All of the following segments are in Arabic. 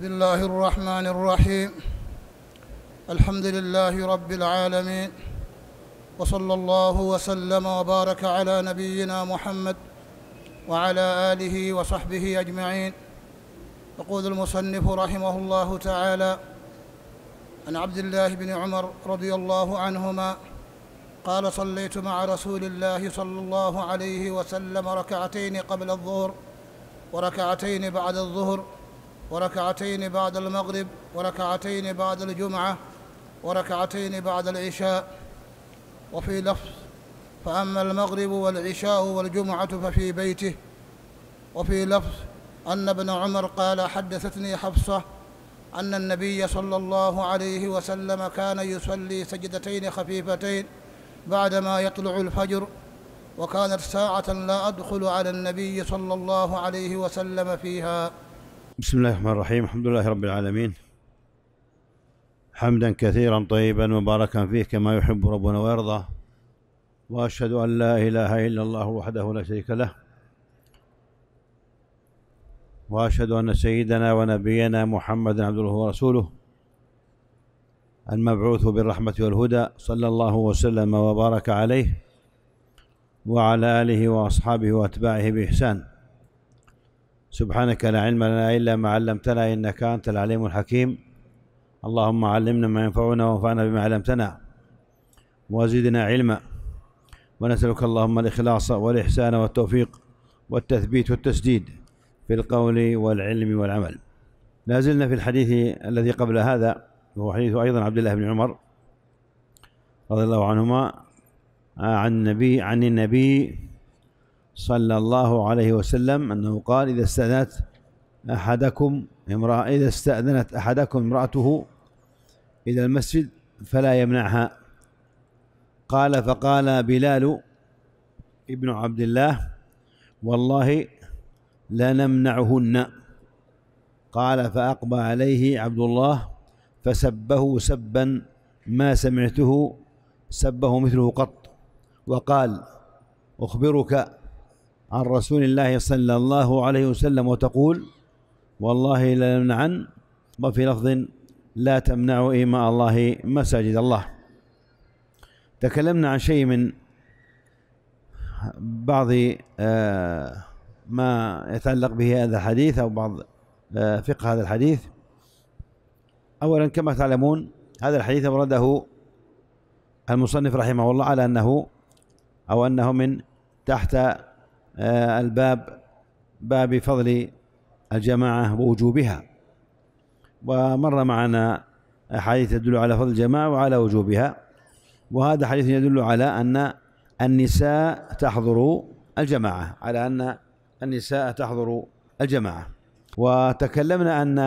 بسم الله الرحمن الرحيم الحمد لله رب العالمين وصلى الله وسلم وبارك على نبينا محمد وعلى آله وصحبه أجمعين يقول المصنف رحمه الله تعالى عن عبد الله بن عمر رضي الله عنهما قال صليت مع رسول الله صلى الله عليه وسلم ركعتين قبل الظهر وركعتين بعد الظهر وركعتين بعد المغرب وركعتين بعد الجمعة وركعتين بعد العشاء وفي لفظ فأما المغرب والعشاء والجمعة ففي بيته وفي لفظ أن ابن عمر قال حدثتني حفصة أن النبي صلى الله عليه وسلم كان يصلي سجدتين خفيفتين بعدما يطلع الفجر وكانت ساعة لا أدخل على النبي صلى الله عليه وسلم فيها بسم الله الرحمن الرحيم الحمد لله رب العالمين حمدا كثيرا طيبا مباركا فيه كما يحب ربنا ويرضى واشهد ان لا اله الا الله وحده لا شريك له واشهد ان سيدنا ونبينا محمدا الله ورسوله المبعوث بالرحمه والهدى صلى الله وسلم وبارك عليه وعلى اله واصحابه واتباعه باحسان سبحانك لا علم لنا إلا ما علمتنا إنك أنت العليم الحكيم اللهم علمنا ما ينفعنا وانفعنا بما علمتنا وزدنا علما ونسألك اللهم الإخلاص والإحسان والتوفيق والتثبيت والتسديد في القول والعلم والعمل لا زلنا في الحديث الذي قبل هذا وهو حديث أيضا عبد الله بن عمر رضي الله عنهما عن النبي عن النبي صلى الله عليه وسلم أنه قال إذا استأذنت أحدكم امرأة إذا استأذنت أحدكم امرأته إلى المسجد فلا يمنعها قال فقال بلال ابن عبد الله والله لنمنعهن قال فأقبى عليه عبد الله فسبه سبا ما سمعته سبه مثله قط وقال أخبرك عن رسول الله صلى الله عليه وسلم وتقول والله لا نمنعن وفي لفظ لا تمنعوا إيماء الله مساجد الله تكلمنا عن شيء من بعض آه، ما يتعلق به هذا الحديث أو بعض آه، فقه هذا الحديث أولا كما تعلمون هذا الحديث أورده المصنف رحمه الله على أنه أو أنه من تحت آه، الباب باب فضل الجماعة ووجوبها ومر معنا حديث يدل على فضل الجماعة وعلى وجوبها وهذا حديث يدل على أن النساء تحضر الجماعة على أن النساء تحضر الجماعة وتكلمنا أن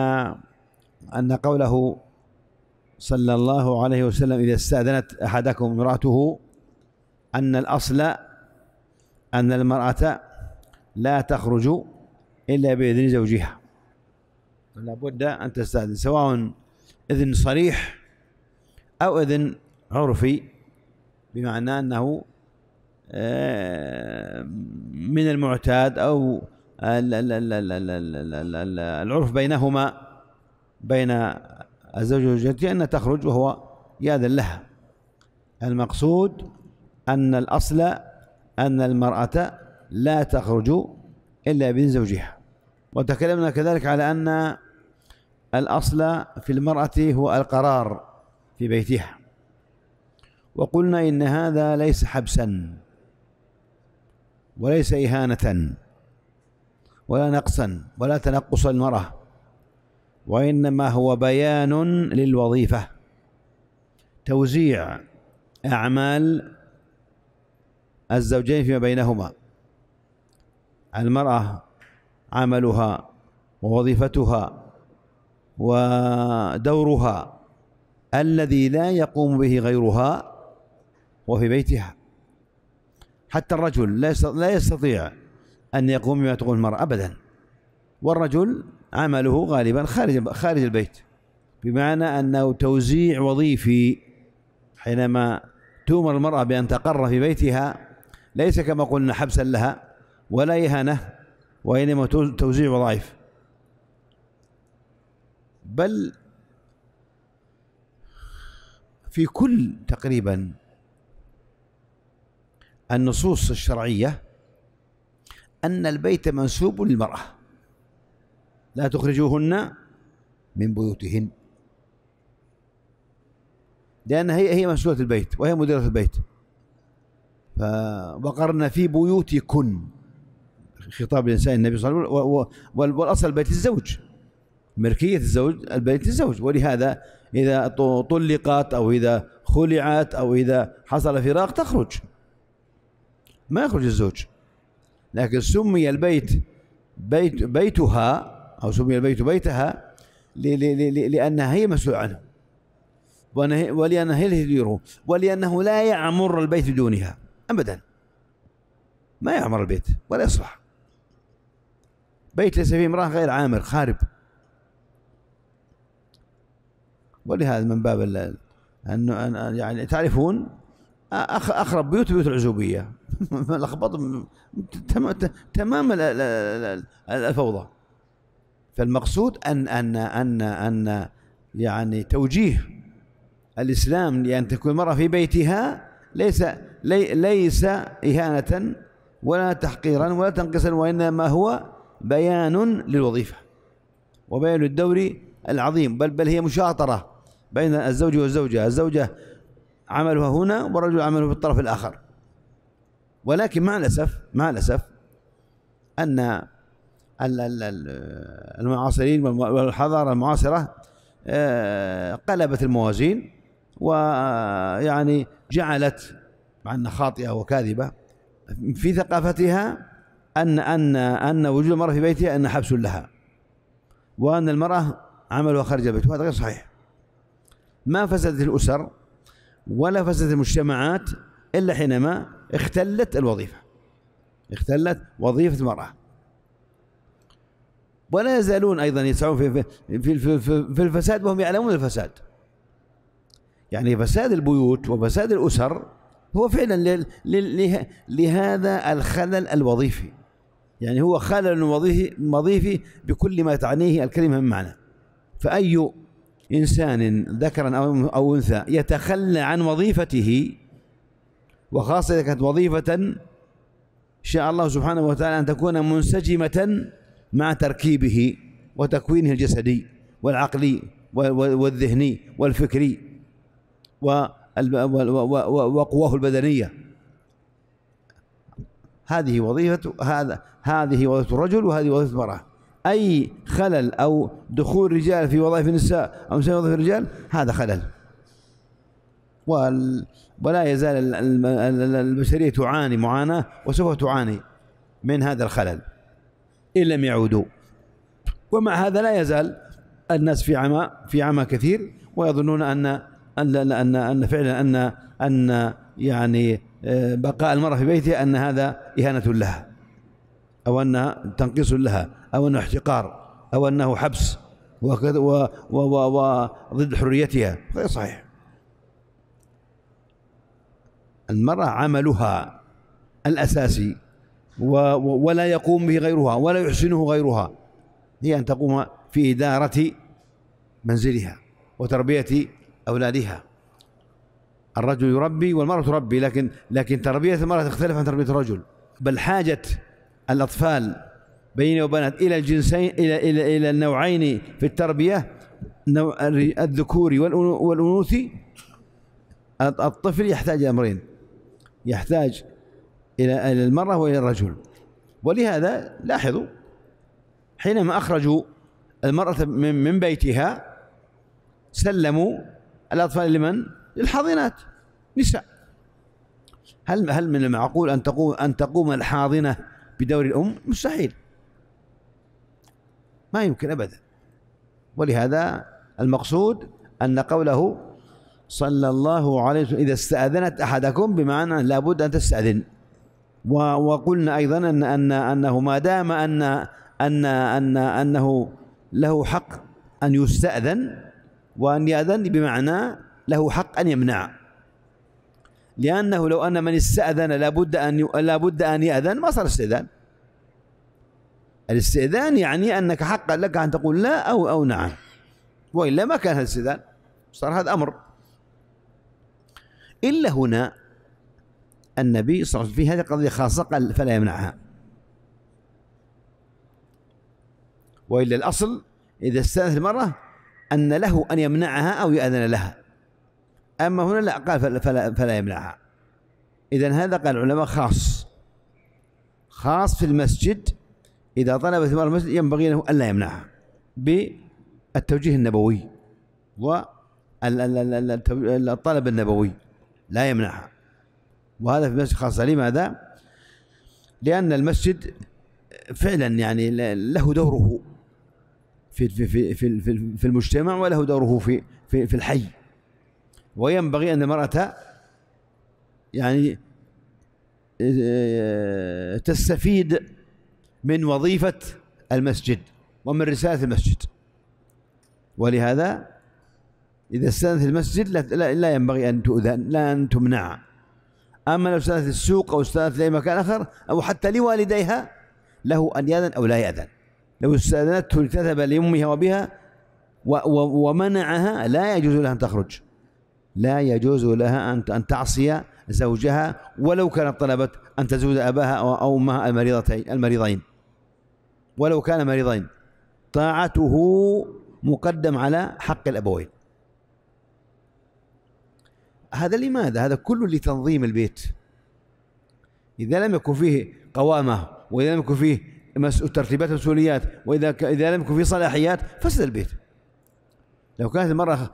أن قوله صلى الله عليه وسلم إذا استأذنت أحدكم امرأته أن الأصل أن المرأة لا تخرج إلا بإذن زوجها لابد أن تستأذن سواء إذن صريح أو إذن عرفي بمعنى أنه آه، من المعتاد أو العرف بينهما بين الزوج وزوجته أن تخرج وهو يأذن لها المقصود أن الأصل أن المرأة لا تخرج إلا بإذن زوجها وتكلمنا كذلك على أن الأصل في المرأة هو القرار في بيتها وقلنا إن هذا ليس حبسا وليس إهانة ولا نقصا ولا تنقص المرأة وإنما هو بيان للوظيفة توزيع أعمال الزوجين فيما بينهما المرأة عملها ووظيفتها ودورها الذي لا يقوم به غيرها وفي بيتها حتى الرجل لا يستطيع أن يقوم بما تقوم المرأة أبدا والرجل عمله غالبا خارج خارج البيت بمعنى أنه توزيع وظيفي حينما تؤمر المرأة بأن تقر في بيتها ليس كما قلنا حبسا لها ولا إهانة وإنما توزيع وظائف بل في كل تقريبا النصوص الشرعية أن البيت منسوب للمرأة لا تخرجوهن من بيوتهن لأن هي هي مسؤولة البيت وهي مديرة البيت فوقرنا في بيوتكن خطاب الانسان النبي صلى الله عليه وسلم والاصل بيت الزوج ملكيه الزوج البيت الزوج ولهذا اذا طلقت او اذا خلعت او اذا حصل فراق تخرج ما يخرج الزوج لكن سمي البيت بيت بيتها او سمي البيت بيتها لانها هي مسؤوله عنه ولانها هي اللي تديره ولانه لا يعمر البيت دونها أبدا ما يعمر البيت ولا يصلح بيت ليس فيه امرأة غير عامر خارب ولهذا من باب أنه يعني تعرفون أخرب بيوت بيوت العزوبية لخبط تمام الفوضى فالمقصود أن أن أن أن يعني توجيه الإسلام لأن تكون المرأة في بيتها ليس لي ليس إهانة ولا تحقيرا ولا تنقصا وإنما هو بيان للوظيفة وبيان للدور العظيم بل بل هي مشاطرة بين الزوج والزوجة الزوجة عملها هنا والرجل عمله في الطرف الآخر ولكن مع الأسف مع الأسف أن المعاصرين والحضارة المعاصرة آه، قلبت الموازين ويعني جعلت مع أنها خاطئة وكاذبة في ثقافتها أن أن أن وجود المرأة في بيتها أن حبس لها وأن المرأة عملها خارج البيت وهذا غير صحيح ما فسدت الأسر ولا فسدت المجتمعات إلا حينما اختلت الوظيفة اختلت وظيفة المرأة ولا يزالون أيضا يسعون في, في, في, في, الفساد وهم يعلمون الفساد يعني فساد البيوت وفساد الأسر هو فعلا لهذا الخلل الوظيفي يعني هو خلل وظيفي بكل ما تعنيه الكلمة من معنى فأي إنسان ذكرا أو أو أنثى يتخلى عن وظيفته وخاصة إذا كانت وظيفة شاء الله سبحانه وتعالى أن تكون منسجمة مع تركيبه وتكوينه الجسدي والعقلي والذهني والفكري و وقواه البدنية هذه وظيفة هذا هذه وظيفة الرجل وهذه وظيفة المرأة أي خلل أو دخول رجال في وظائف النساء أو نساء وظائف الرجال هذا خلل ولا يزال البشرية تعاني معاناة وسوف تعاني من هذا الخلل إن لم يعودوا ومع هذا لا يزال الناس في عمى في عمى كثير ويظنون أن ان ان ان فعلا ان ان يعني آه، بقاء المراه في بيتها ان هذا اهانه لها او انها تنقيص لها او انه احتقار او انه حبس وكذا وضد حريتها غير صحيح المراه عملها الاساسي ولا يقوم به غيرها ولا يحسنه غيرها هي ان تقوم في اداره منزلها وتربيه أولادها الرجل يربي والمرأة تربي لكن لكن تربية المرأة تختلف عن تربية الرجل بل حاجة الأطفال بين وبنات إلى الجنسين إلى إلى إلى النوعين في التربية نوع الذكوري والأنوثي الطفل يحتاج إلى أمرين يحتاج إلى إلى المرأة وإلى الرجل ولهذا لاحظوا حينما أخرجوا المرأة من بيتها سلموا الأطفال لمن؟ للحاضنات نساء هل هل من المعقول أن تقوم أن تقوم الحاضنة بدور الأم؟ مستحيل ما يمكن أبدا ولهذا المقصود أن قوله صلى الله عليه وسلم إذا استأذنت أحدكم بمعنى لابد أن تستأذن وقلنا أيضا أن أن أنه ما دام أن أن أن أنه له حق أن يستأذن وأن يأذن بمعنى له حق أن يمنع لأنه لو أن من استأذن لابد أن لابد أن يأذن ما صار استئذان الاستئذان يعني أنك حقا لك أن تقول لا أو أو نعم وإلا ما كان هذا الاستئذان صار هذا أمر إلا هنا النبي صلى الله عليه وسلم في هذه قضية خاصة قال فلا يمنعها وإلا الأصل إذا استأذنت المرأة أن له أن يمنعها أو يأذن لها أما هنا لا قال فلا, فلا, فلا يمنعها إذا هذا قال العلماء خاص خاص في المسجد إذا طلب ثمار المسجد ينبغي له ألا يمنعها بالتوجيه النبوي والطلب النبوي لا يمنعها وهذا في المسجد خاصة لماذا؟ لأن المسجد فعلا يعني له دوره في في في في, في, في المجتمع وله دوره في في, في الحي وينبغي أن المرأة يعني آه، تستفيد من وظيفة المسجد ومن رسالة المسجد ولهذا إذا استأذنت المسجد لا, لا ينبغي أن تؤذن لا أن تمنع أما لو استأذنت السوق أو استأذنت لأي مكان آخر أو حتى لوالديها له أن يأذن أو لا يأذن لو استأذنته لتذهب لأمها وبها ومنعها لا يجوز لها أن تخرج لا يجوز لها أن أن تعصي زوجها ولو كانت طلبت أن تزود أباها أو أمها المريضتين المريضين ولو كان مريضين طاعته مقدم على حق الأبوين هذا لماذا؟ هذا كله لتنظيم البيت إذا لم يكن فيه قوامة وإذا لم يكن فيه ترتيبات مسؤوليات واذا ك... اذا لم يكن في صلاحيات فسد البيت لو كانت المراه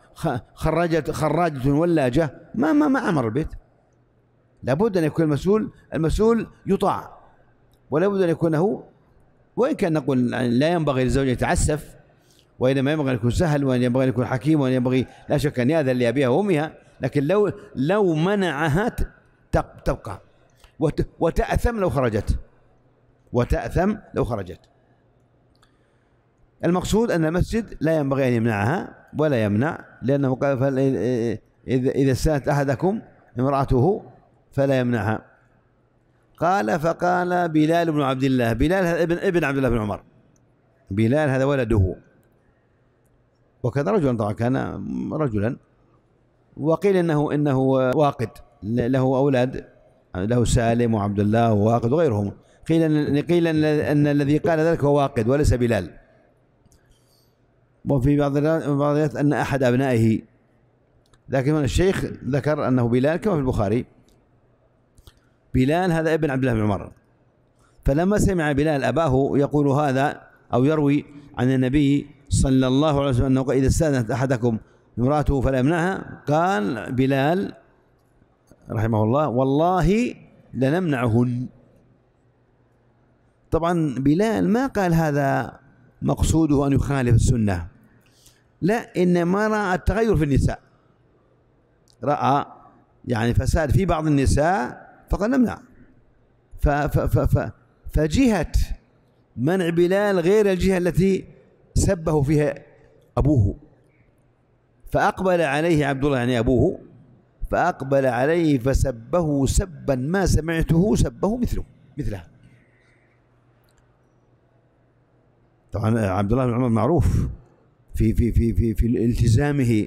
خرجت خراجه ولاجه ما ما ما عمر البيت لابد ان يكون المسؤول المسؤول يطاع ولابد ان يكون هو وان كان نقول لا ينبغي للزوج ان يتعسف وانما ينبغي ان يكون سهل وان ينبغي ان يكون حكيم وان ينبغي لا شك ان ياذن لابيها وامها لكن لو لو منعها تبقى وتاثم لو خرجت وتأثم لو خرجت المقصود أن المسجد لا ينبغي أن يمنعها ولا يمنع لأنه قال إيه، إيه، إذا إذا أحدكم امرأته فلا يمنعها قال فقال بلال بن عبد الله بلال ابن ابن عبد الله بن عمر بلال هذا ولده وكان رجلا طبعا كان رجلا وقيل انه انه واقد له اولاد له سالم وعبد الله وواقد وغيرهم قيل قيل ان الذي قال ذلك هو واقد وليس بلال وفي بعض الروايات ان احد ابنائه لكن الشيخ ذكر انه بلال كما في البخاري بلال هذا ابن عبد الله بن عمر فلما سمع بلال اباه يقول هذا او يروي عن النبي صلى الله عليه وسلم انه اذا استاذنت احدكم امراته فلا يمنعها قال بلال رحمه الله والله لنمنعهن طبعا بلال ما قال هذا مقصوده أن يخالف السنة لا إنما رأى التغير في النساء رأى يعني فساد في بعض النساء فقال نمنع فجهة منع بلال غير الجهة التي سبه فيها أبوه فأقبل عليه عبد الله يعني أبوه فأقبل عليه فسبه سبا ما سمعته سبه مثله مثله طبعا آه، عبد الله بن عمر معروف في في في في في التزامه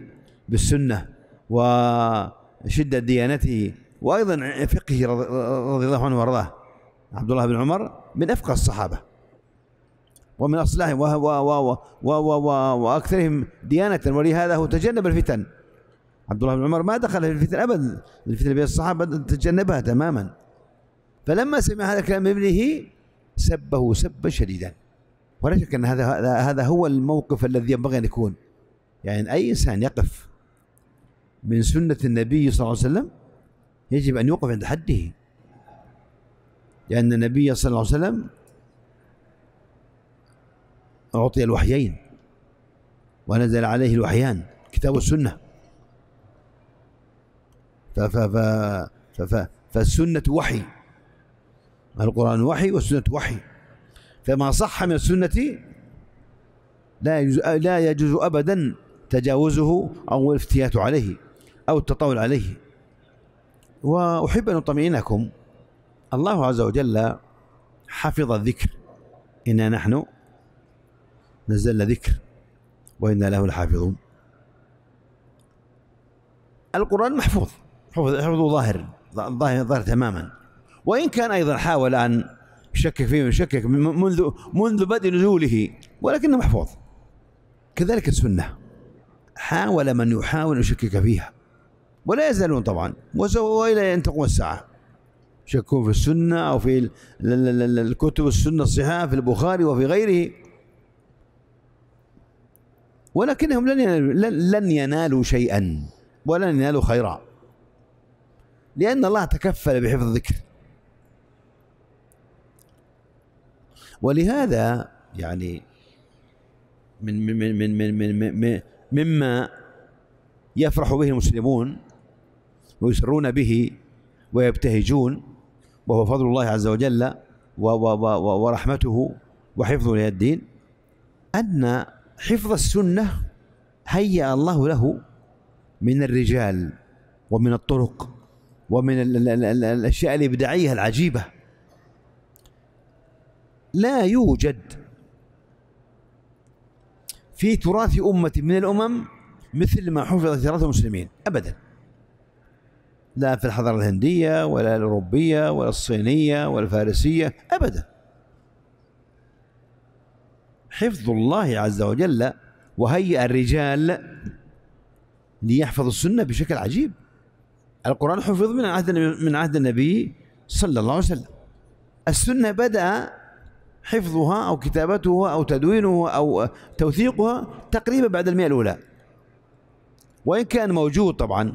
بالسنه وشده ديانته وايضا فقهه رضي الله عنه وارضاه عبد الله بن عمر من افقه الصحابه ومن اصلاحهم و و و و و و واكثرهم ديانه ولهذا هو تجنب الفتن عبد الله بن عمر ما دخل في الفتن ابدا الفتن بين الصحابه تجنبها تماما فلما سمع هذا الكلام من ابنه سبه سبا شديدا ولا شك ان هذا هذا هو الموقف الذي ينبغي ان يكون يعني اي انسان يقف من سنه النبي صلى الله عليه وسلم يجب ان يوقف عند حده لان النبي صلى الله عليه وسلم اعطي الوحيين ونزل عليه الوحيان كتاب السنه ف ف فالسنه وحي القران وحي والسنه وحي فما صح من السنة لا يجوز لا يجوز أبدا تجاوزه أو الافتيات عليه أو التطاول عليه وأحب أن أطمئنكم الله عز وجل حفظ الذكر إنا نحن نزلنا ذكر وإنا له لحافظون القرآن محفوظ حفظ ظاهر ظاهر تماما وإن كان أيضا حاول أن يشكك فيه ويشكك منذ منذ بدء نزوله ولكنه محفوظ كذلك السنة حاول من يحاول يشكك فيها ولا يزالون طبعا وإلى أن تقوم الساعة يشكون في السنة أو في الكتب السنة الصحيحة في البخاري وفي غيره ولكنهم لن ينالوا لن ينالوا شيئا ولن ينالوا خيرا لأن الله تكفل بحفظ الذكر ولهذا يعني من من من من من, من, مما يفرح به المسلمون ويسرون به ويبتهجون وهو فضل الله عز وجل ورحمته وحفظه للدين أن حفظ السنة هيأ الله له من الرجال ومن الطرق ومن الأشياء الإبداعية العجيبة لا يوجد في تراث أمة من الأمم مثل ما حفظ تراث المسلمين أبدا لا في الحضارة الهندية ولا الأوروبية ولا الصينية ولا الفارسية أبدا حفظ الله عز وجل وهيئ الرجال ليحفظوا السنة بشكل عجيب القرآن حفظ من عهد من عهد النبي صلى الله عليه وسلم السنة بدأ حفظها أو كتابتها أو تدوينها أو توثيقها تقريبا بعد المئة الأولى وإن كان موجود طبعا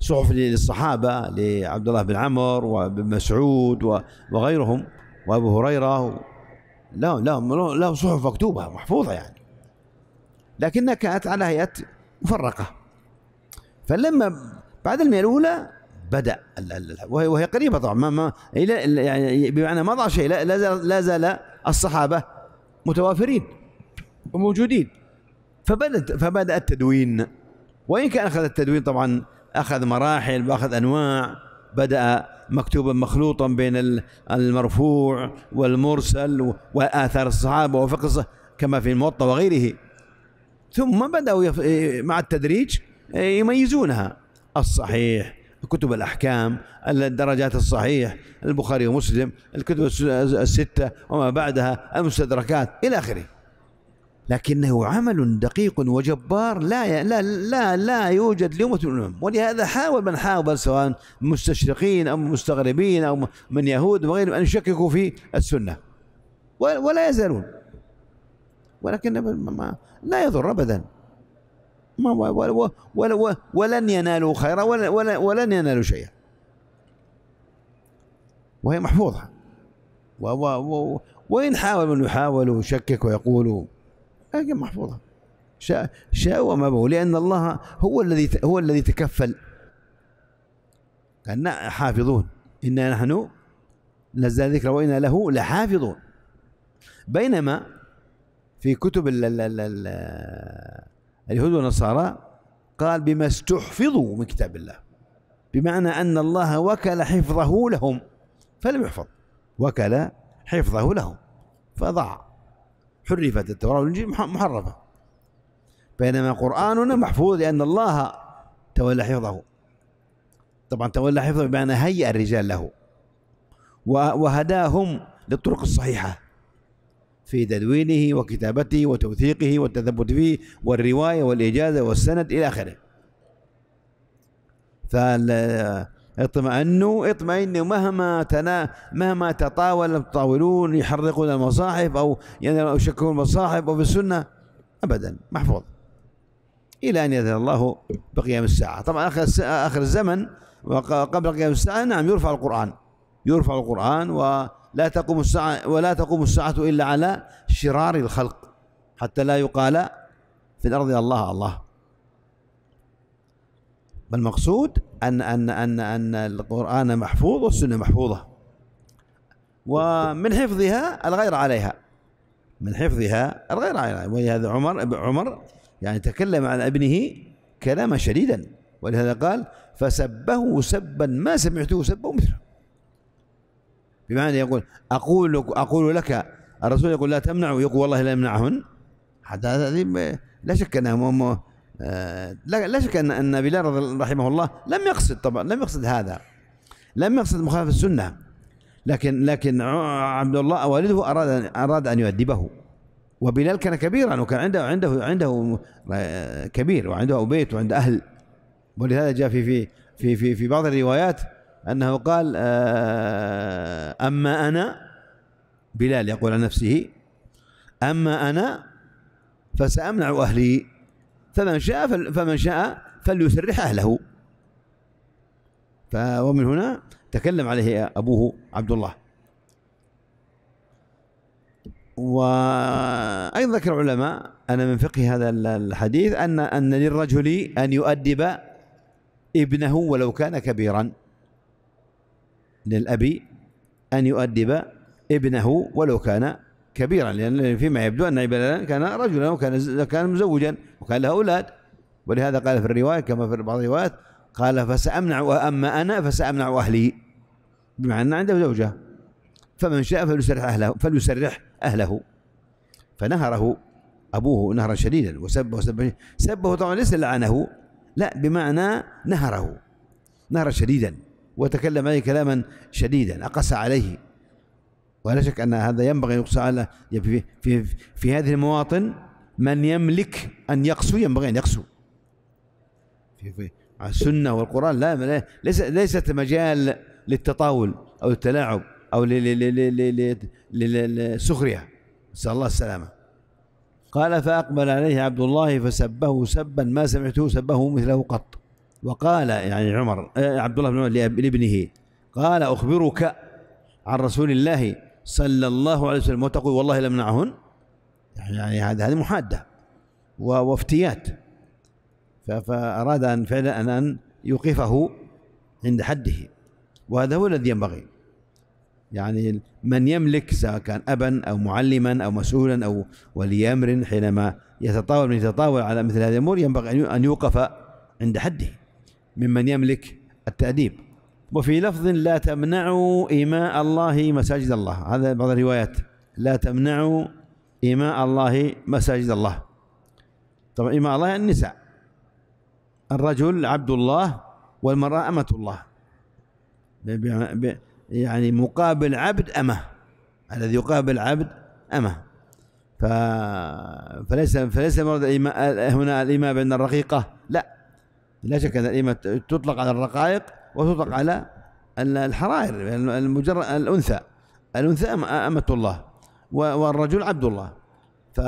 صحف للصحابة لعبد الله بن عمر وابن مسعود وغيرهم وأبو هريرة لا لا لا صحف مكتوبة محفوظة يعني لكنها كانت على هيئة مفرقة فلما بعد المئة الأولى بدأ وهي قريبة طبعا ما ما يعني بمعنى ما ضاع شيء لا زال لا زال الصحابه متوافرين وموجودين فبدا فبدا التدوين وان كان اخذ التدوين طبعا اخذ مراحل واخذ انواع بدا مكتوبا مخلوطا بين المرفوع والمرسل واثار الصحابه وفقه كما في الموطا وغيره ثم بداوا مع التدريج يميزونها الصحيح كتب الأحكام الدرجات الصحيح البخاري ومسلم الكتب الستة وما بعدها المستدركات إلى آخره لكنه عمل دقيق وجبار لا لا لا, لا يوجد لأمة من الأمم ولهذا حاول من حاول سواء مستشرقين أو مستغربين أو من يهود وغيرهم أن يشككوا في السنة ولا يزالون ولكن ما لا يضر أبدا ما ولا ولا ولن ينالوا خيرا ولا ولا ولن ينالوا شيئا وهي محفوظة و و و وإن حاول من يحاول ويشكك ويقول لكن محفوظة شاء شاء وما به لأن الله هو الذي هو الذي تكفل أن نعم، حافظون إنا نحن نزل ذكر وإنا له لحافظون بينما في كتب ال ال ال اليهود والنصارى قال بما استحفظوا من كتاب الله بمعنى أن الله وكل حفظه لهم فلم يحفظ وكل حفظه لهم فضاع حرفت التوراة والإنجيل محرفة بينما قرآننا محفوظ لأن الله تولى حفظه طبعا تولى حفظه بمعنى هيئ الرجال له وهداهم للطرق الصحيحة في تدوينه وكتابته وتوثيقه والتثبت فيه والرواية والإجازة والسند إلى آخره فاطمئنوا اطمئنوا مهما تنا مهما تطاول المتطاولون يحرقون المصاحف أو يشكون المصاحف أو السنه أبدا محفوظ إلى أن يذهب الله بقيام الساعة طبعا آخر آخر الزمن وقبل قيام الساعة نعم يرفع القرآن يرفع القرآن و لا تقوم الساعة ولا تقوم الساعة إلا على شرار الخلق حتى لا يقال في الأرض الله الله بل المقصود أن أن أن أن القرآن محفوظ والسنة محفوظة ومن حفظها الغير عليها من حفظها الغير عليها ولهذا عمر عمر يعني تكلم عن ابنه كلاما شديدا ولهذا قال فسبه سبا ما سمعته سبه مثله بمعنى يقول أقول أقول لك الرسول يقول لا تمنعوا يقول والله لا يمنعهن حتى هذه لا شك أنها آه، لا شك أن أن بلال رحمه الله لم يقصد طبعا لم يقصد هذا لم يقصد مخالفة السنة لكن لكن عبد الله والده أراد أراد أن يؤدبه وبلال كان كبيرا وكان عنده عنده عنده آه، كبير وعنده بيت وعنده أهل ولهذا جاء في في في, في بعض الروايات أنه قال آه، أما أنا بلال يقول عن نفسه أما أنا فسأمنع أهلي فمن شاء فمن شاء فليسرح أهله ومن هنا تكلم عليه أبوه عبد الله وأيضا ذكر العلماء أن من فقه هذا الحديث أن أن للرجل أن يؤدب ابنه ولو كان كبيرا للأب أن يؤدب ابنه ولو كان كبيرا لأن فيما يبدو أن ابن كان رجلا وكان كان مزوجا وكان له أولاد ولهذا قال في الرواية كما في بعض الروايات قال فسأمنع وأما أنا فسأمنع أهلي بمعنى أن عنده زوجة فمن شاء فليسرح أهله فليسرح أهله فنهره أبوه نهرا شديدا وسبه وسبه سبه طبعا ليس لعنه لا بمعنى نهره نهرا شديدا وتكلم عليه كلاما شديدا أقسى عليه ولا شك أن هذا ينبغي أن يقسى على يعني في, في, في هذه المواطن من يملك أن يقسو ينبغي أن يقسو في في السنة والقرآن لا ليس ليست مجال للتطاول أو التلاعب أو للسخرية نسأل الله السلامة قال فأقبل عليه عبد الله فسبه سبا ما سمعته سبه مثله قط وقال يعني عمر آه، عبد الله بن عمر لابنه قال أخبرك عن رسول الله صلى الله عليه وسلم وتقول والله لمنعهن يعني هذا هذه محادة وافتيات فأراد أن فعلا أن أن يوقفه عند حده وهذا هو الذي ينبغي يعني من يملك سواء كان أبا أو معلما أو مسؤولا أو ولي أمر حينما يتطاول من يتطاول على مثل هذه الأمور ينبغي أن يوقف عند حده ممن يملك التأديب وفي لفظ لا تمنعوا إماء الله مساجد الله هذا بعض الروايات لا تمنعوا إماء الله مساجد الله طبعا إماء الله النساء الرجل عبد الله والمرأة أمة الله يعني مقابل عبد أمه الذي يقابل عبد أمه فليس فليس هنا الإيماء بين الرقيقة لا لا شك أن الايمه تطلق على الرقائق وتطلق على الحرائر المجرد الأنثى الأنثى أمة الله والرجل عبد الله ف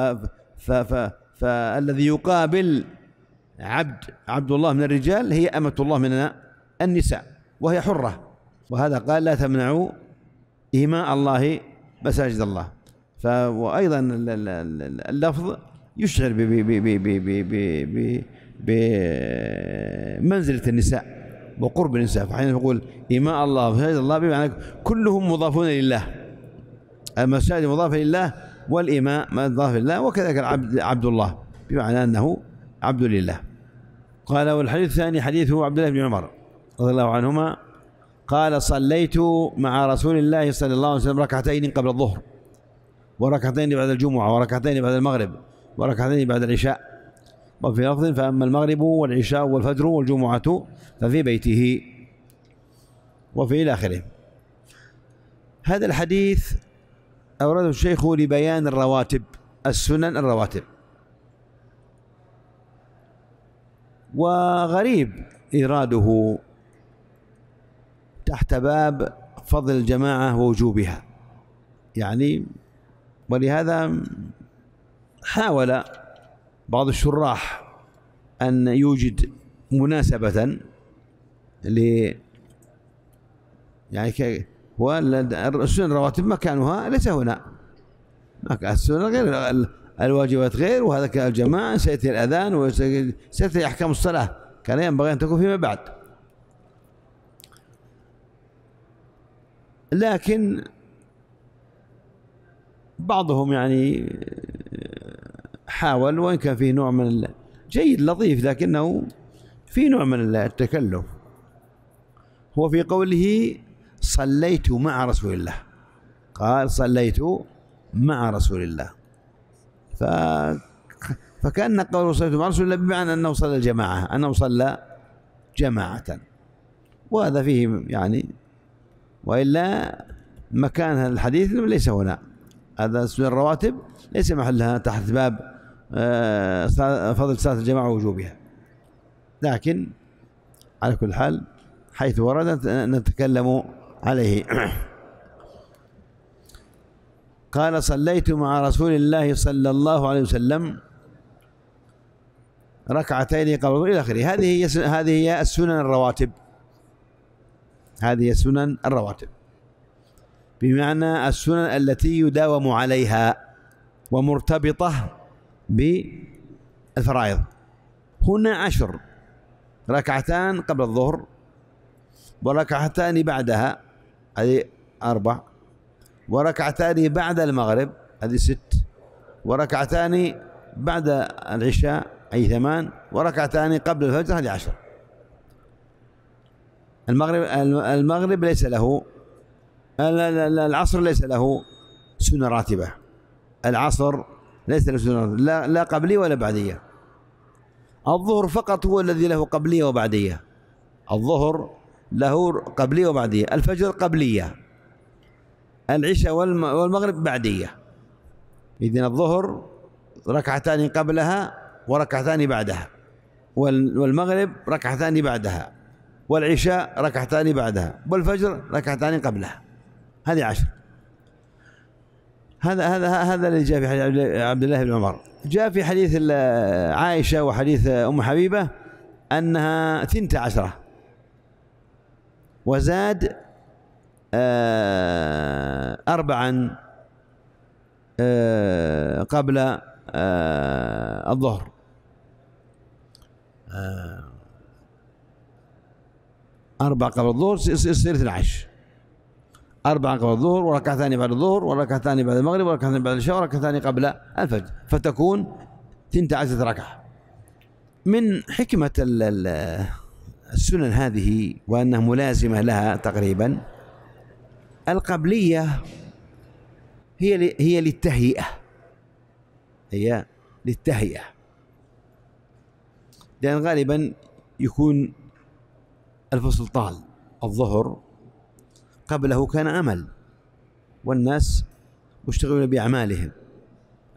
ف ف فالذي يقابل عبد عبد الله من الرجال هي أمة الله من النساء وهي حرة وهذا قال لا تمنعوا إيماء الله مساجد الله ف وأيضا اللفظ يشعر ب ب ب ب ب ب بمنزله النساء وقرب النساء فحين يقول إيماء الله وشهادة الله بمعنى كلهم مضافون لله المساجد مضافة لله والإماء مضاف لله وكذلك العبد عبد الله بمعنى أنه عبد لله قال والحديث الثاني حديث عبد الله بن عمر رضي الله عنهما قال صليت مع رسول الله صلى الله عليه وسلم ركعتين قبل الظهر وركعتين بعد الجمعة وركعتين بعد المغرب وركعتين بعد العشاء وفي لفظ فأما المغرب والعشاء والفجر والجمعة ففي بيته وفي إلى آخره هذا الحديث أورده الشيخ لبيان الرواتب السنن الرواتب وغريب إيراده تحت باب فضل الجماعة ووجوبها يعني ولهذا حاول بعض الشراح أن يوجد مناسبة ل يعني ك... والسنن الرواتب مكانها ليس هنا السنن غير الواجبات غير وهذا الجماعة سيأتي الأذان وسيأتي أحكام الصلاة كان ينبغي أن تكون فيما بعد لكن بعضهم يعني حاول وان كان فيه نوع من جيد لطيف لكنه في نوع من التكلف هو في قوله صليت مع رسول الله قال صليت مع رسول الله ف فكأن قوله صليت مع رسول الله بمعنى أنه صلى الجماعة أنه صلى جماعة وهذا فيه يعني وإلا مكان هذا الحديث ليس هنا هذا اسم الرواتب ليس محلها تحت باب آه، فضل صلاة الجماعة ووجوبها لكن على كل حال حيث وردت نتكلم عليه قال صليت مع رسول الله صلى الله عليه وسلم ركعتين قبل الى اخره هذه هي هذه هي السنن الرواتب هذه هي السنن الرواتب بمعنى السنن التي يداوم عليها ومرتبطه بالفرائض هنا عشر ركعتان قبل الظهر وركعتان بعدها هذه أربع وركعتان بعد المغرب هذه ست وركعتان بعد العشاء أي ثمان وركعتان قبل الفجر هذه عشر المغرب المغرب ليس له العصر ليس له سنة راتبة العصر ليس لا لا قبلية ولا بعدية الظهر فقط هو الذي له قبلية وبعدية الظهر له قبلية وبعدية الفجر قبلية العشاء والمغرب بعدية إذن الظهر ركعتان قبلها وركعتان بعدها والمغرب ركعتان بعدها والعشاء ركعتان بعدها والفجر ركعتان قبلها هذه عشر هذا هذا هذا اللي جاء في حديث عبد الله بن عمر جاء في حديث عائشة وحديث أم حبيبة أنها ثنت عشرة وزاد آه، أربعا آه، قبل آه، الظهر أربع قبل الظهر يصير 12 أربعة قبل الظهر وركعة ثانية بعد الظهر وركعة ثانية بعد المغرب وركعة ثانية بعد العشاء وركعة ثانية قبل الفجر فتكون ثنت عشرة ركعة من حكمة السنن هذه وأنها ملازمة لها تقريبا القبلية هي هي للتهيئة هي للتهيئة لأن غالبا يكون الفصل طال الظهر قبله كان أمل والناس مشتغلون بأعمالهم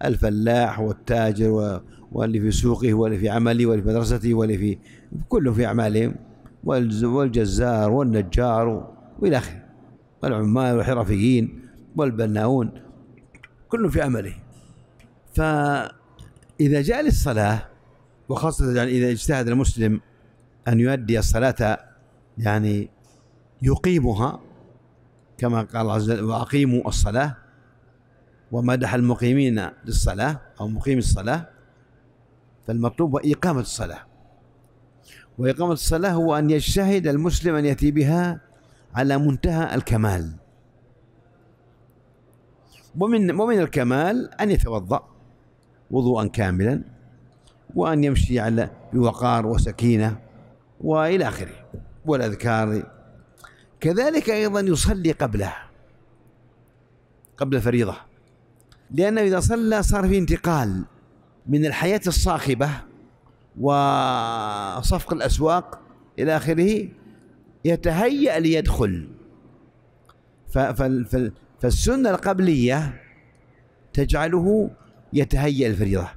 الفلاح والتاجر واللي في سوقه واللي في عمله واللي في مدرسته واللي في كله في أعمالهم والجزار والنجار وإلى آخره والعمال والحرفيين والبناؤون كل في عمله فإذا جاء للصلاة وخاصة يعني إذا اجتهد المسلم أن يؤدي الصلاة يعني يقيمها كما قال عز وجل وأقيموا الصلاة ومدح المقيمين للصلاة أو مقيم الصلاة فالمطلوب إقامة الصلاة وإقامة الصلاة هو أن يجتهد المسلم أن يأتي بها على منتهى الكمال ومن ومن الكمال أن يتوضأ وضوءا كاملا وأن يمشي على بوقار وسكينة وإلى آخره والأذكار كذلك أيضا يصلي قبله قبل الفريضة لأنه إذا صلى صار في انتقال من الحياة الصاخبة وصفق الأسواق إلى آخره يتهيأ ليدخل فالسنة القبلية تجعله يتهيأ الفريضة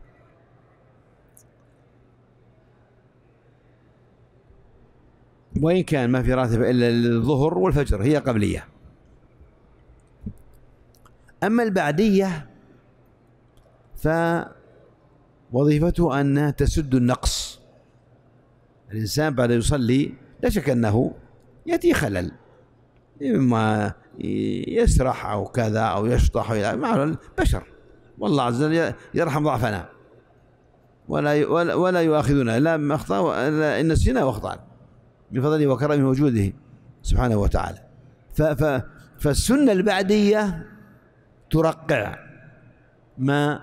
وإن كان ما في راتب إلا الظهر والفجر هي قبلية أما البعدية فوظيفته أنها تسد النقص الإنسان بعد يصلي لا شك أنه يأتي خلل إما يسرح أو كذا أو يشطح مع البشر والله عز وجل يرحم ضعفنا ولا ولا يؤاخذنا لا اخطا ان نسينا واخطانا بفضله وكرمه وجوده سبحانه وتعالى ف فالسنة البعدية ترقع ما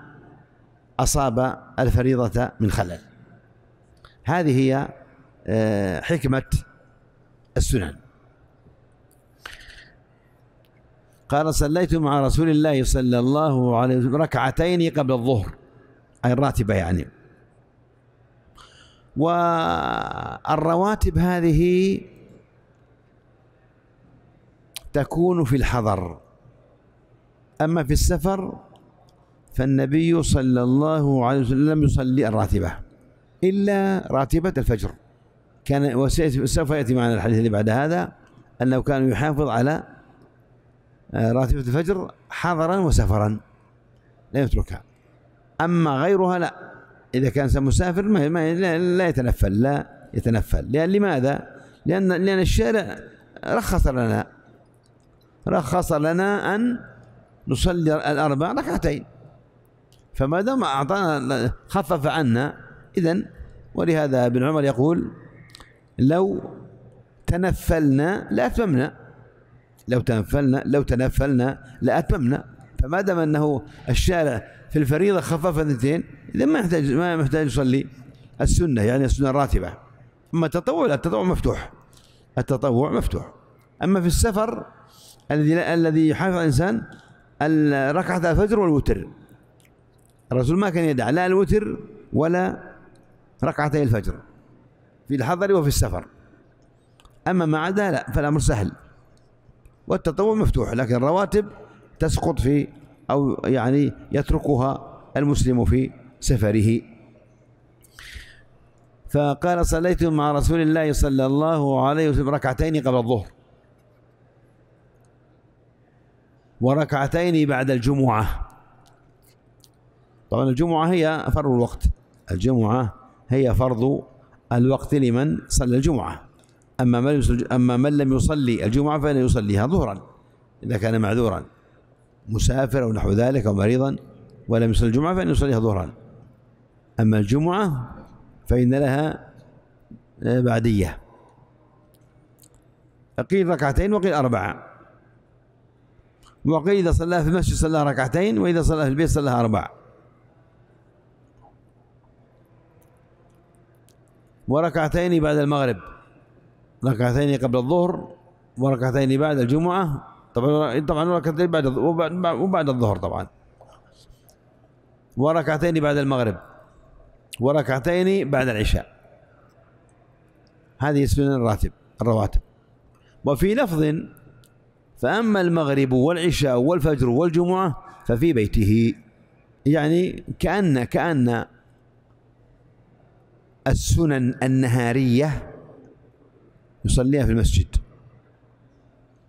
أصاب الفريضة من خلل هذه هي آه، حكمة السنن قال صليت مع رسول الله صلى الله عليه وسلم ركعتين قبل الظهر أي الراتبة يعني والرواتب هذه تكون في الحضر أما في السفر فالنبي صلى الله عليه وسلم لم يصلي الراتبة إلا راتبة الفجر كان وسوف يأتي معنا الحديث اللي بعد هذا أنه كان يحافظ على آه، راتبة الفجر حضرا وسفرا لا يتركها أما غيرها لا إذا كان مسافر ما, ما لا يتنفل لا يتنفل لأن لماذا؟ لأن لأن الشارع رخص لنا رخص لنا أن نصلي الأربع ركعتين فما دام أعطانا خفف عنا إذا ولهذا ابن عمر يقول لو تنفلنا لأتممنا لو تنفلنا لو تنفلنا لأتممنا فما دام أنه الشارع في الفريضة خفف اثنتين إذا ما يحتاج ما يحتاج يصلي السنة يعني السنة الراتبة أما التطوع لا التطوع مفتوح التطوع مفتوح أما في السفر الذي الذي يحافظ الإنسان ركعة الفجر والوتر الرسول ما كان يدع لا الوتر ولا ركعتي الفجر في الحضر وفي السفر أما ما عدا لا فالأمر سهل والتطوع مفتوح لكن الرواتب تسقط في أو يعني يتركها المسلم في سفره فقال صليت مع رسول الله صلى الله عليه وسلم ركعتين قبل الظهر وركعتين بعد الجمعة طبعا الجمعة هي فرض الوقت الجمعة هي فرض الوقت لمن صلى الجمعة أما من, أما من لم يصلي الجمعة فإنه يصليها ظهرا إذا كان معذورا مسافر أو نحو ذلك أو مريضا ولم يصل الجمعة فإن يصليها ظهرا أما الجمعة فإن لها آه، بعدية قيل ركعتين وقيل أربعة وقيل إذا صلى في المسجد صلى ركعتين وإذا صلى في البيت صلى أربعة وركعتين بعد المغرب ركعتين قبل الظهر وركعتين بعد الجمعة طبعا طبعا ركعتين بعد وبعد الظهر طبعا وركعتين بعد المغرب وركعتين بعد العشاء هذه سنن الراتب الرواتب وفي لفظ فأما المغرب والعشاء والفجر والجمعة ففي بيته يعني كأن كأن السنن النهارية يصليها في المسجد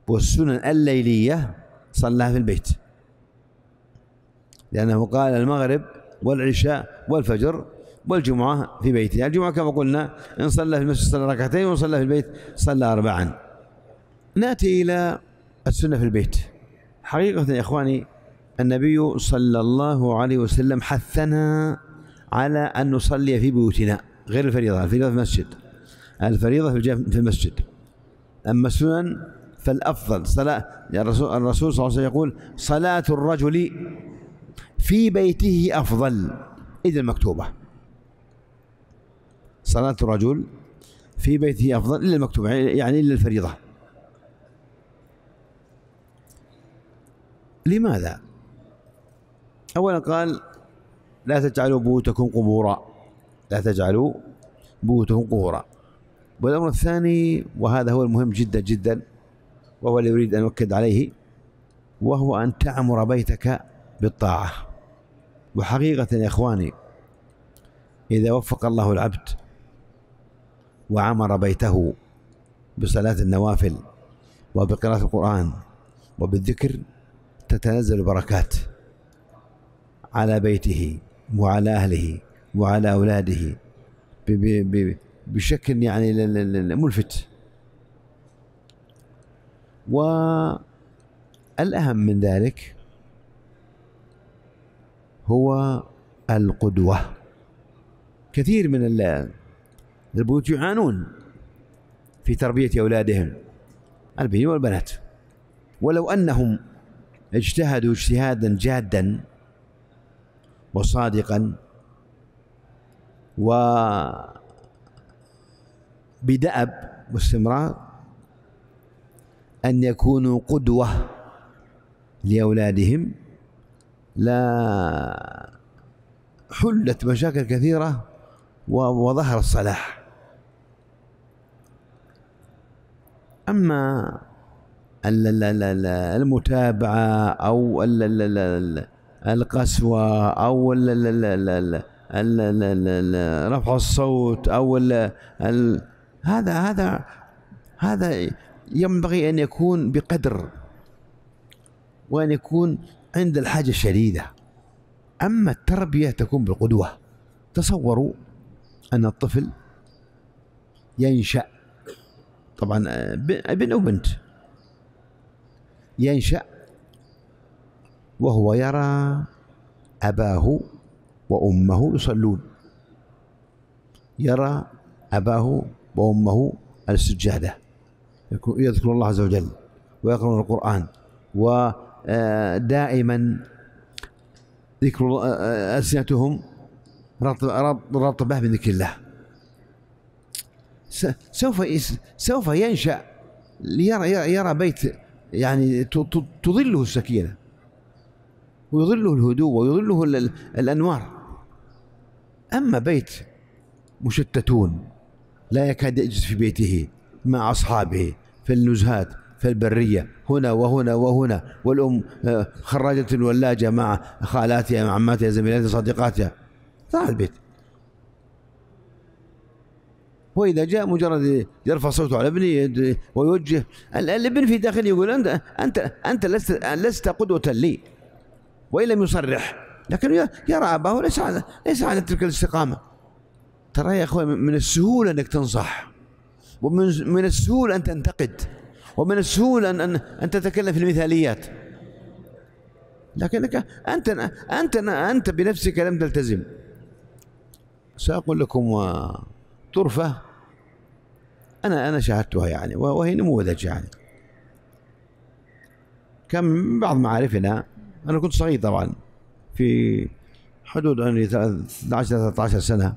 والسنن الليلية صلاها في البيت لأنه قال المغرب والعشاء والفجر والجمعة في بيته الجمعة كما قلنا إن صلى في المسجد صلى ركعتين وإن صلى في البيت صلى أربعا نأتي إلى السنة في البيت حقيقة يا إخواني النبي صلى الله عليه وسلم حثنا على أن نصلي في بيوتنا غير الفريضة الفريضة في المسجد الفريضة في المسجد أما السنن فالأفضل صلاة الرسول صلى الله عليه وسلم يقول صلاة الرجل في بيته أفضل إذا المكتوبة صلاة الرجل في بيته أفضل إلا المكتوبة يعني إلا الفريضة لماذا؟ أولا قال لا تجعلوا بيوتكم قبورا لا تجعلوا بيوتكم قبورا والأمر الثاني وهذا هو المهم جدا جدا وهو اللي يريد أن أؤكد عليه وهو أن تعمر بيتك بالطاعة وحقيقة يا إخواني إذا وفق الله العبد وعمر بيته بصلاة النوافل وبقراءة القرآن وبالذكر تتنزل البركات على بيته وعلى أهله وعلى أولاده بشكل يعني ملفت والأهم من ذلك هو القدوة كثير من البيوت يعانون في تربية أولادهم البنين والبنات ولو أنهم اجتهدوا اجتهادا جادا وصادقا و بدأب واستمرار أن يكونوا قدوة لأولادهم لا حلت مشاكل كثيرة وظهر الصلاح أما المتابعة أو القسوة أو رفع الصوت أو هذا هذا هذا ينبغي أن يكون بقدر وأن يكون عند الحاجة الشديدة أما التربية تكون بالقدوة تصوروا أن الطفل ينشأ طبعا ابن آه، أو بنت ينشأ وهو يرى أباه وأمه يصلون يرى أباه وأمه على السجادة يذكر الله عز وجل ويقرأون القرآن ودائما ذكر آه، ألسنتهم رطبة من ذكر الله سوف سوف ينشأ ليرى يرى بيت يعني تظله السكينة ويظله الهدوء ويظله الأنوار أما بيت مشتتون لا يكاد يجلس في بيته مع أصحابه في النزهات في البرية هنا وهنا وهنا والأم آه، خرجت الولاجة مع خالاتها مع عماتها زميلاتها صديقاتها راح البيت وإذا جاء مجرد يرفع صوته على ابنه ويوجه الابن في داخله يقول أنت أنت أنت لست لست قدوة لي وإن لم يصرح لكن يرى أباه ليس على ليس على تلك الاستقامة ترى يا أخوي من السهولة أنك تنصح ومن السهول أن تنتقد ومن السهول أن أن, أن تتكلم في المثاليات لكنك أنت أنت أنت بنفسك لم تلتزم سأقول لكم طرفة أنا أنا شاهدتها يعني وهي نموذج يعني كان من بعض معارفنا أنا كنت صغير طبعا في حدود عمري 12 13 سنة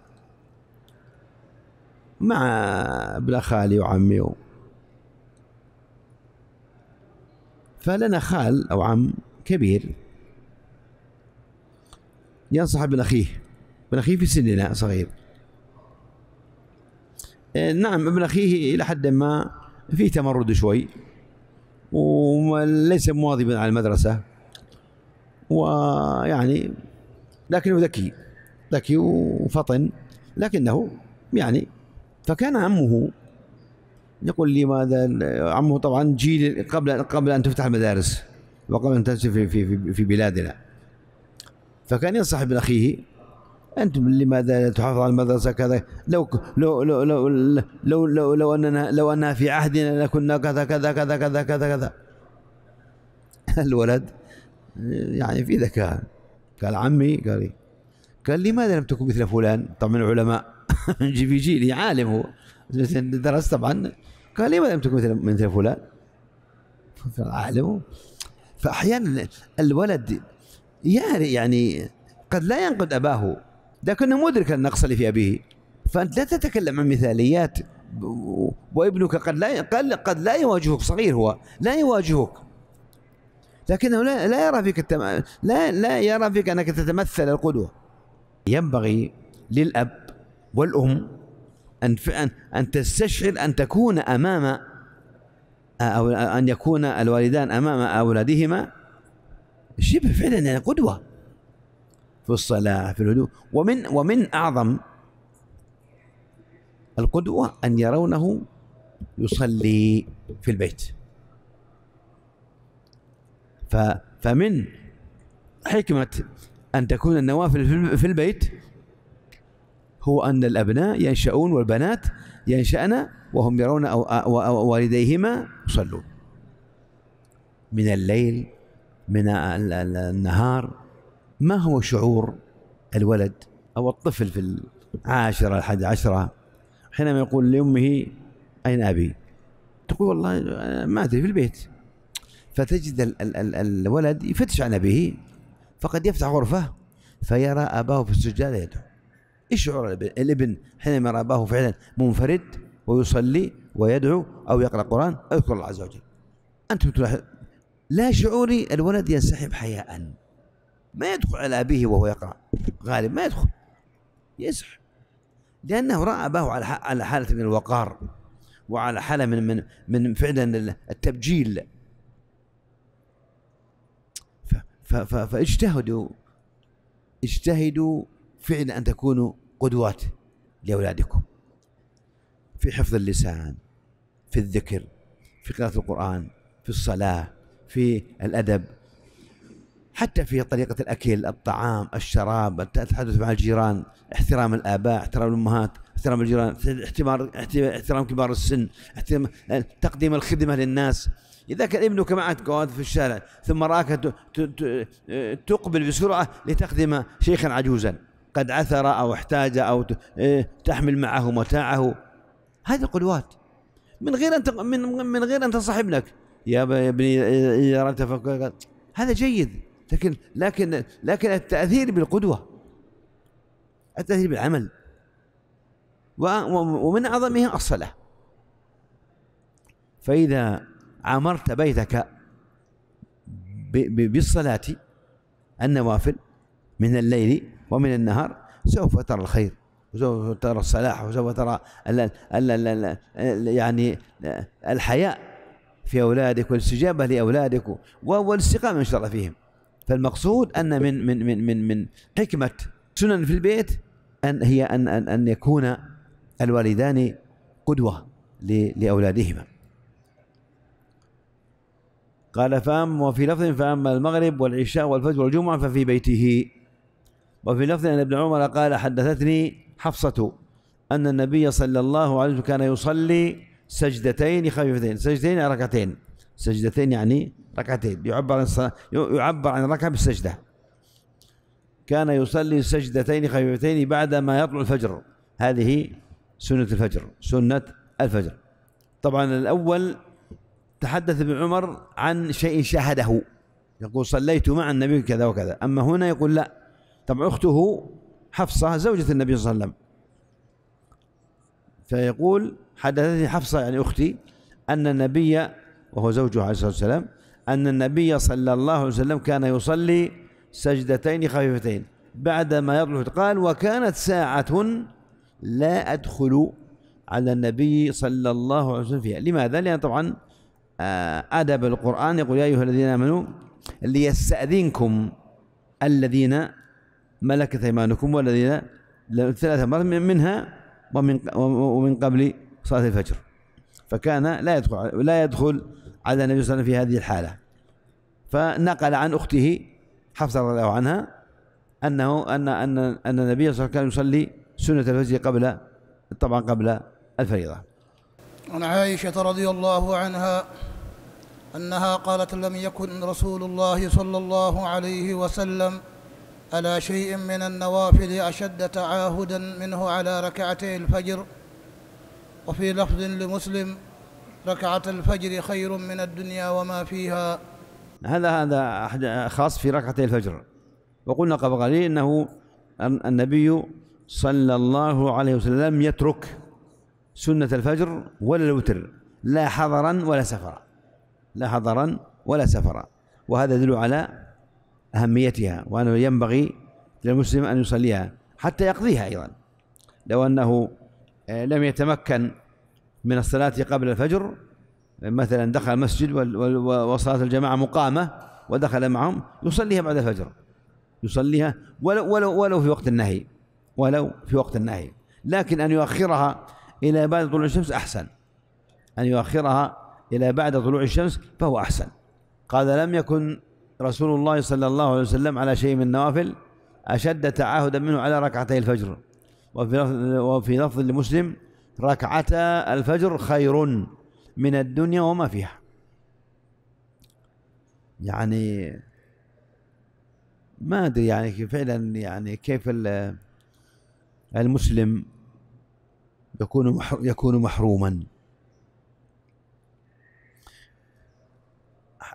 مع بلا خالي وعمي و... فلنا خال أو عم كبير ينصح ابن أخيه ابن أخيه في سننا صغير إيه، نعم ابن أخيه إلى حد ما فيه تمرد شوي وليس مواظبا على المدرسة ويعني لكنه ذكي ذكي وفطن لكنه يعني فكان عمه يقول لي ماذا عمه طبعا جيل قبل قبل ان تفتح المدارس وقبل ان تنشر في في في بلادنا فكان ينصح ابن اخيه انتم لماذا تحافظ على المدرسه كذا لو لو لو لو لو لو, لو اننا لو انها في عهدنا لكنا كذا كذا كذا كذا كذا كذا الولد يعني في ذكاء قال عمي قال لي قال لماذا لم تكن مثل فلان طبعا من العلماء جي بي جي لي عالم هو درس طبعا قال لي لم تكن مثل فلان عالم فاحيانا الولد يعني يعني قد لا ينقد اباه لكنه مدرك النقص اللي في ابيه فانت لا تتكلم عن مثاليات وابنك قد لا قد لا يواجهك صغير هو لا يواجهك لكنه لا, لا يرى فيك التم... لا لا يرى فيك انك تتمثل القدوه ينبغي للاب والأم أن أن تستشعر أن تكون أمام أو أن يكون الوالدان أمام أولادهما شبه فعلا يعني قدوة في الصلاة في الهدوء ومن ومن أعظم القدوة أن يرونه يصلي في البيت فمن حكمة أن تكون النوافل في البيت هو أن الأبناء ينشأون والبنات ينشأن وهم يرون والديهما يصلون من الليل من النهار ما هو شعور الولد أو الطفل في العاشرة الحد عشرة حينما يقول لأمه أين أبي تقول والله ما أدري في البيت فتجد ال ال الولد يفتش عن أبيه فقد يفتح غرفة فيرى أباه في السجادة يدعو يشعر الابن الابن حينما رباه فعلا منفرد ويصلي ويدعو او يقرا قران او يذكر الله عز وجل انتم تلاحظ لا شعوري الولد ينسحب حياء ما يدخل على ابيه وهو يقرا غالبا ما يدخل ينسحب لانه راى اباه على على حاله من الوقار وعلى حاله من من من فعلا التبجيل فاجتهدوا اجتهدوا فعلا أن تكونوا قدوات لأولادكم في حفظ اللسان في الذكر في قراءة القرآن في الصلاة في الأدب حتى في طريقة الأكل الطعام الشراب التحدث مع الجيران احترام الآباء احترام الأمهات احترام الجيران احترام احترام كبار السن احترام تقديم الخدمة للناس إذا كان ابنك معك في الشارع ثم رأك تقبل بسرعة لتخدم شيخا عجوزا قد عثر أو احتاج أو إيه، تحمل معه متاعه هذه القدوات من غير أن من من غير أن تصاحب لك يا ابني إذا أردت هذا جيد لكن لكن لكن التأثير بالقدوة التأثير بالعمل ومن أعظمها الصلاة فإذا عمرت بيتك بالصلاة النوافل من الليل ومن النهار سوف ترى الخير وسوف ترى الصلاح وسوف ترى ال ال ال يعني الحياء في أولادك والاستجابة لأولادك والاستقامة إن شاء الله فيهم فالمقصود أن من من من من من حكمة سنن في البيت أن هي أن أن, أن يكون الوالدان قدوة لأولادهما قال فأم وفي لفظ فأما المغرب والعشاء والفجر والجمعة ففي بيته وفي لفظ عن ابن عمر قال حدثتني حفصة أن النبي صلى الله عليه وسلم كان يصلي سجدتين خفيفتين سجدتين يعني ركعتين سجدتين يعني ركعتين يعبر عن الصلاة يعبر عن ركعة بالسجدة كان يصلي سجدتين خفيفتين بعد ما يطلع الفجر هذه سنة الفجر سنة الفجر طبعا الأول تحدث ابن عمر عن شيء شاهده يقول صليت مع النبي كذا وكذا أما هنا يقول لا طبعا أخته حفصة زوجة النبي صلى الله عليه وسلم فيقول حدثتني حفصة يعني أختي أن النبي وهو زوجها عليه الصلاة والسلام أن النبي صلى الله عليه وسلم كان يصلي سجدتين خفيفتين بعدما يطلع قال وكانت ساعة لا أدخل على النبي صلى الله عليه وسلم فيها لماذا؟ لأن طبعا آه، أدب القرآن يقول يا أيها الذين آمنوا ليستأذنكم الذين ملكت أيمانكم والذين ثلاث مرات منها ومن ومن قبل صلاة الفجر فكان لا يدخل لا يدخل على النبي صلى الله عليه وسلم في هذه الحالة فنقل عن أخته حفصة رضي الله عنها أنه أن أن أن النبي صلى الله عليه وسلم كان يصلي سنة الفجر قبل طبعا قبل الفريضة عن عائشة رضي الله عنها أنها قالت لم يكن رسول الله صلى الله عليه وسلم على شيء من النوافل أشد تعاهدا منه على ركعتي الفجر وفي لفظ لمسلم ركعة الفجر خير من الدنيا وما فيها هذا هذا أحد خاص في ركعتي الفجر وقلنا قبل قليل أنه النبي صلى الله عليه وسلم يترك سنة الفجر ولا الوتر لا حضرا ولا سفرا لا حضرا ولا سفرا وهذا يدل على أهميتها وأنه ينبغي للمسلم أن يصليها حتى يقضيها أيضا لو أنه آه، لم يتمكن من الصلاة قبل الفجر مثلا دخل المسجد وصلاة الجماعة مقامة ودخل معهم يصليها بعد الفجر يصليها ولو ولو ولو في وقت النهي ولو في وقت النهي لكن أن يؤخرها إلى بعد طلوع الشمس أحسن أن يؤخرها إلى بعد طلوع الشمس فهو أحسن قال لم يكن رسول الله صلى الله عليه وسلم على شيء من النوافل أشد تعاهدا منه على ركعتي الفجر وفي وفي لفظ لمسلم ركعتا الفجر خير من الدنيا وما فيها يعني ما ادري يعني فعلا يعني كيف المسلم يكون يكون محروما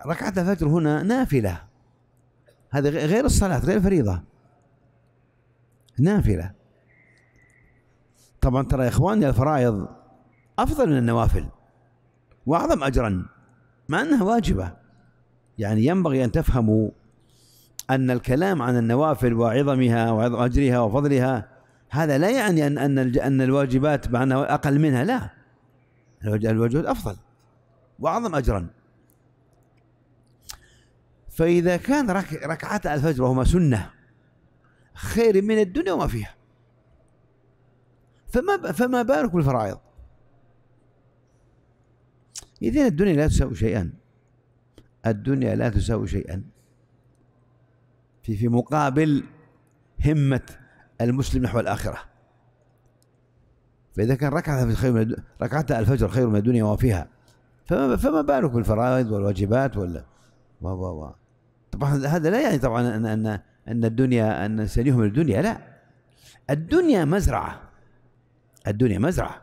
ركعة الفجر هنا نافلة هذا غير الصلاة غير الفريضة نافلة طبعا ترى يا إخواني الفرائض أفضل من النوافل وأعظم أجرا مع أنها واجبة يعني ينبغي أن تفهموا أن الكلام عن النوافل وعظمها وعظم أجرها وفضلها هذا لا يعني أن أن أن الواجبات معناها أقل منها لا الواجبات أفضل وأعظم أجرا فإذا كان ركعتا الفجر وهما سنة خير من الدنيا وما فيها فما فما بالك بالفرائض اذا الدنيا لا تساوي شيئا الدنيا لا تساوي شيئا في في مقابل همة المسلم نحو الآخرة فإذا كان ركعة خير من ركعتا الفجر خير من الدنيا وما فيها فما فما بالك بالفرائض والواجبات ولا و و و طبعا هذا لا يعني طبعا ان ان ان الدنيا ان الانسان يهمل الدنيا لا الدنيا مزرعه الدنيا مزرعه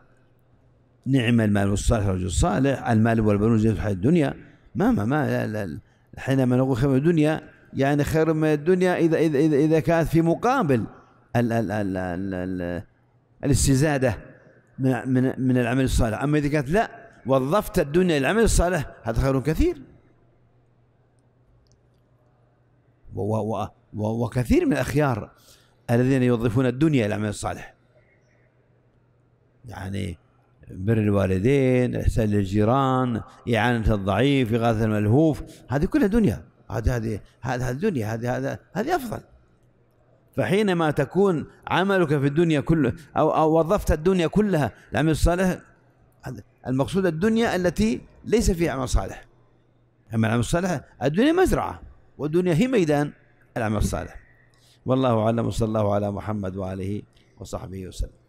نعم المال والصالح والرجل الصالح المال والبنون زينة الحياة الدنيا ما ما ما لا لا حينما نقول خير من الدنيا يعني خير من الدنيا إذا إذا إذا, إذا كانت في مقابل ال ال ال ال ال الاستزادة من من من العمل الصالح أما إذا كانت لا وظفت الدنيا للعمل الصالح هذا خير كثير وكثير من الأخيار الذين يوظفون الدنيا للعمل الصالح يعني بر الوالدين إحسان للجيران إعانة الضعيف إغاثة الملهوف هذه كلها دنيا هذه هذه هذه الدنيا هذه هذه هذه أفضل فحينما تكون عملك في الدنيا كله أو, أو وظفت الدنيا كلها لعمل الصالح المقصود الدنيا التي ليس فيها عمل صالح أما العمل الصالح الدنيا مزرعة والدنيا هي ميدان العمل الصالح والله أعلم وصلى الله على محمد وعليه وصحبه وسلم